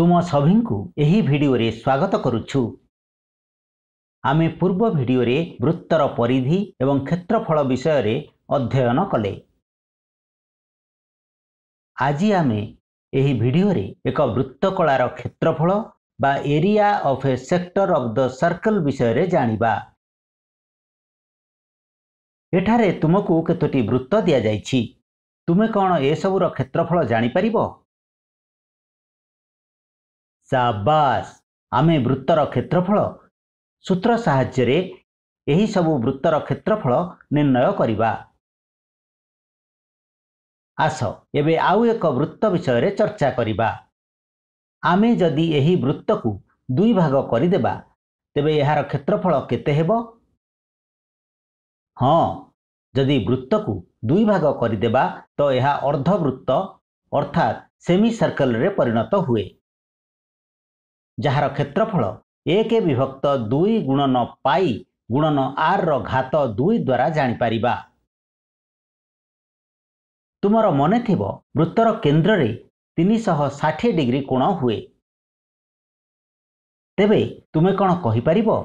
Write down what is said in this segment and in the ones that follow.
ତୁମ ସଭିଙ୍କୁ ଏହି ଭିଡ଼ିଓରେ ସ୍ୱାଗତ କରୁଛୁ ଆମେ ପୂର୍ବ ଭିଡ଼ିଓରେ ବୃତ୍ତର ପରିଧି ଏବଂ କ୍ଷେତ୍ରଫଳ ବିଷୟରେ ଅଧ୍ୟୟନ କଲେ ଆଜି ଆମେ ଏହି ଭିଡ଼ିଓରେ ଏକ ବୃତ୍ତକଳାର କ୍ଷେତ୍ରଫଳ ବା area of a sector of the circle ବିଷୟରେ ଜାଣିବା ଏଠାରେ ତୁମକୁ କେତୋଟି ବୃତ୍ତ ଦିଆଯାଇଛି ତୁମେ କ'ଣ ଏସବୁର କ୍ଷେତ୍ରଫଳ ଜାଣିପାରିବ ସାବାସ ଆମେ ବୃତ୍ତର କ୍ଷେତ୍ରଫଳ ସୂତ୍ର ସାହାଯ୍ୟରେ ଏହିସବୁ ବୃତ୍ତର କ୍ଷେତ୍ରଫଳ ନିର୍ଣ୍ଣୟ କରିବା ଆସ ଏବେ ଆଉ ଏକ ବୃତ୍ତ ବିଷୟରେ ଚର୍ଚ୍ଚା କରିବା ଆମେ ଯଦି ଏହି ବୃତ୍ତକୁ ଦୁଇ ଭାଗ କରିଦେବା ତେବେ ଏହାର କ୍ଷେତ୍ରଫଳ କେତେ ହେବ ହଁ ଯଦି ବୃତ୍ତକୁ ଦୁଇ ଭାଗ କରିଦେବା ତ ଏହା ଅର୍ଦ୍ଧବୃତ୍ତ ଅର୍ଥାତ୍ ସେମି ସର୍କଲରେ ପରିଣତ ହୁଏ ଯାହାର କ୍ଷେତ୍ରଫଳ ଏକ ବିଭକ୍ତ ଦୁଇ ଗୁଣନ ପାଇ ଗୁଣନ ଆର୍ର ଘାତ ଦୁଇ ଦ୍ୱାରା ଜାଣିପାରିବା ତୁମର ମନେଥିବ ବୃତ୍ତର କେନ୍ଦ୍ରରେ ତିନିଶହ ଷାଠିଏ ଡିଗ୍ରୀ କୋଣ ହୁଏ ତେବେ ତୁମେ କ'ଣ କହିପାରିବ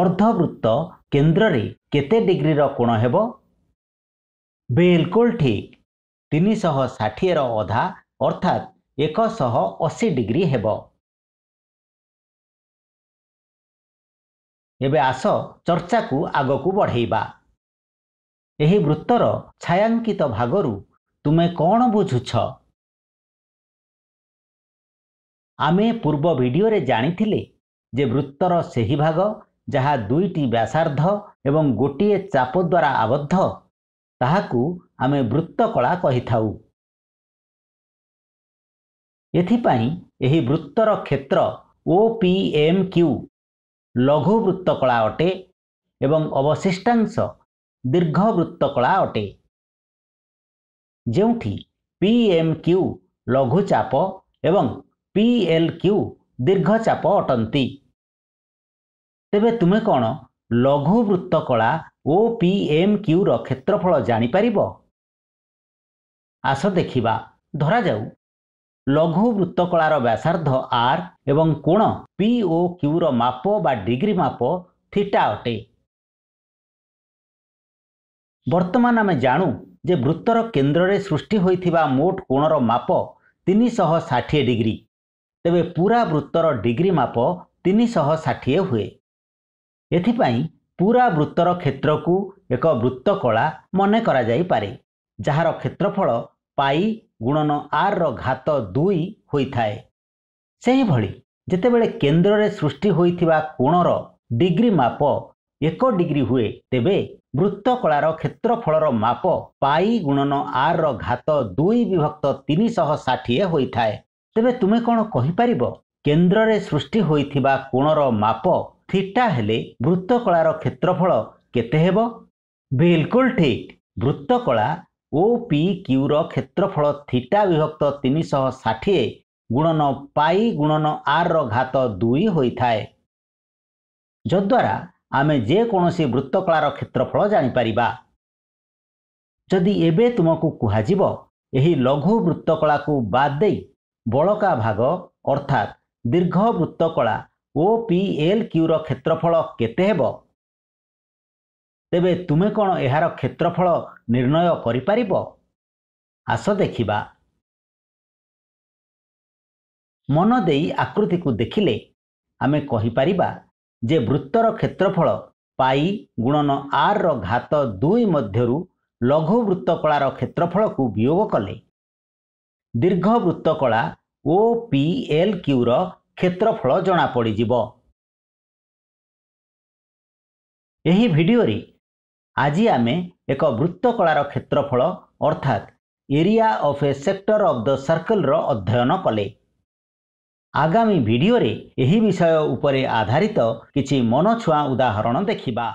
ଅର୍ଦ୍ଧବୃତ୍ତ କେନ୍ଦ୍ରରେ କେତେ ଡିଗ୍ରୀର କୋଣ ହେବ ବିଲକୁଲ ଠିକ୍ ତିନିଶହ ଷାଠିଏର ଅଧା ଅର୍ଥାତ୍ ଏକଶହ ଅଶୀ ଡିଗ୍ରୀ ହେବ ଏବେ ଆସ ଚର୍ଚ୍ଚାକୁ ଆଗକୁ ବଢ଼େଇବା ଏହି ବୃତ୍ତର ଛାୟାଙ୍କିତ ଭାଗରୁ ତୁମେ କ'ଣ ବୁଝୁଛ ଆମେ ପୂର୍ବ ଭିଡ଼ିଓରେ ଜାଣିଥିଲେ ଯେ ବୃତ୍ତର ସେହି ଭାଗ ଯାହା ଦୁଇଟି ବ୍ୟାସାର୍ଦ୍ଧ ଏବଂ ଗୋଟିଏ ଚାପ ଦ୍ୱାରା ଆବଦ୍ଧ ତାହାକୁ ଆମେ ବୃତ୍ତକଳା କହିଥାଉ ଏଥିପାଇଁ ଏହି ବୃତ୍ତର କ୍ଷେତ୍ର ଓ ପି ଏମ୍ କ୍ୟୁ ଲଘୁ ବୃତ୍ତକଳା ଅଟେ ଏବଂ ଅବଶିଷ୍ଟାଂଶ ଦୀର୍ଘ ବୃତ୍ତକଳା ଅଟେ ଯେଉଁଠି ପି ଏମ୍ କ୍ୟୁ ଲଘୁଚାପ ଏବଂ ପି ଏଲ୍ କ୍ୟୁ ଦୀର୍ଘଚାପ ଅଟନ୍ତି ତେବେ ତୁମେ କ'ଣ ଲଘୁ ବୃତ୍ତକଳା ଓ ପି ଏମ୍ କ୍ୟୁର କ୍ଷେତ୍ରଫଳ ଜାଣିପାରିବ ଆସ ଦେଖିବା ଧରାଯାଉ ଲଘୁ ବୃତ୍ତକଳାର ବ୍ୟାସାର୍ଦ୍ଧ ଆର୍ ଏବଂ କୋଣ ପି ଓ କ୍ୟୁର ମାପ ବା ଡିଗ୍ରୀ ମାପ ଥିଟା ଅଟେ ବର୍ତ୍ତମାନ ଆମେ ଜାଣୁ ଯେ ବୃତ୍ତର କେନ୍ଦ୍ରରେ ସୃଷ୍ଟି ହୋଇଥିବା ମୋଟ କୋଣର ମାପ ତିନିଶହ ଷାଠିଏ ଡିଗ୍ରୀ ତେବେ ପୁରା ବୃତ୍ତର ଡିଗ୍ରୀ ମାପ ତିନିଶହ ଷାଠିଏ ହୁଏ ଏଥିପାଇଁ ପୁରା ବୃତ୍ତର କ୍ଷେତ୍ରକୁ ଏକ ବୃତ୍ତକଳା ମନେ କରାଯାଇପାରେ ଯାହାର କ୍ଷେତ୍ରଫଳ ପାଇ ଗୁଣନ ଆର୍ର ଘାତ ଦୁଇ ହୋଇଥାଏ ସେହିଭଳି ଯେତେବେଳେ କେନ୍ଦ୍ରରେ ସୃଷ୍ଟି ହୋଇଥିବା କୋଣର ଡିଗ୍ରୀ ମାପ ଏକ ଡିଗ୍ରୀ ହୁଏ ତେବେ ବୃତ୍ତକଳାର କ୍ଷେତ୍ରଫଳର ମାପ ପାଇ ଗୁଣନ ଆର୍ର ଘାତ ଦୁଇ ବିଭକ୍ତ ତିନିଶହ ଷାଠିଏ ହୋଇଥାଏ ତେବେ ତୁମେ କ'ଣ କହିପାରିବ କେନ୍ଦ୍ରରେ ସୃଷ୍ଟି ହୋଇଥିବା କୋଣର ମାପ ଥିଟା ହେଲେ ବୃତ୍ତକଳାର କ୍ଷେତ୍ରଫଳ କେତେ ହେବ ବିଲକୁଲ ଠିକ୍ ବୃତ୍ତକଳା ଓ ପି କ୍ୟୁର କ୍ଷେତ୍ରଫଳ ଥିଟା ବିଭକ୍ତ ତିନିଶହ ଷାଠିଏ ଗୁଣନ ପାଇ ଗୁଣନ ଆର୍ର ଘାତ ଦୁଇ ହୋଇଥାଏ ଯଦ୍ୱାରା ଆମେ ଯେକୌଣସି ବୃତ୍ତକଳାର କ୍ଷେତ୍ରଫଳ ଜାଣିପାରିବା ଯଦି ଏବେ ତୁମକୁ କୁହାଯିବ ଏହି ଲଘୁ ବୃତ୍ତକଳାକୁ ବାଦ୍ ଦେଇ ବଳକା ଭାଗ ଅର୍ଥାତ୍ ଦୀର୍ଘ ବୃତ୍ତକଳା ଓ ପି ଏଲ୍ କ୍ୟୁର କ୍ଷେତ୍ରଫଳ କେତେ ହେବ ତେବେ ତୁମେ କ'ଣ ଏହାର କ୍ଷେତ୍ରଫଳ ନିର୍ଣ୍ଣୟ କରିପାରିବ ଆସ ଦେଖିବା ମନ ଦେଇ ଆକୃତିକୁ ଦେଖିଲେ ଆମେ କହିପାରିବା ଯେ ବୃତ୍ତର କ୍ଷେତ୍ରଫଳ ପାଇ ଗୁଣନ ଆର୍ର ଘାତ ଦୁଇ ମଧ୍ୟରୁ ଲଘୁ ବୃତ୍ତକଳାର କ୍ଷେତ୍ରଫଳକୁ ବିୟୋଗ କଲେ ଦୀର୍ଘ ବୃତ୍ତକଳା ଓ ପି ଏଲ୍ କ୍ୟୁର କ୍ଷେତ୍ରଫଳ ଜଣାପଡ଼ିଯିବ ଏହି ଭିଡ଼ିଓରେ ଆଜି ଆମେ ଏକ ବୃତ୍ତକଳାର କ୍ଷେତ୍ରଫଳ ଅର୍ଥାତ୍ area of a sector of the ସର୍କଲ୍ର ଅଧ୍ୟୟନ କଲେ ଆଗାମୀ ଭିଡ଼ିଓରେ ଏହି ବିଷୟ ଉପରେ ଆଧାରିତ କିଛି ମନଛୁଆଁ ଉଦାହରଣ ଦେଖିବା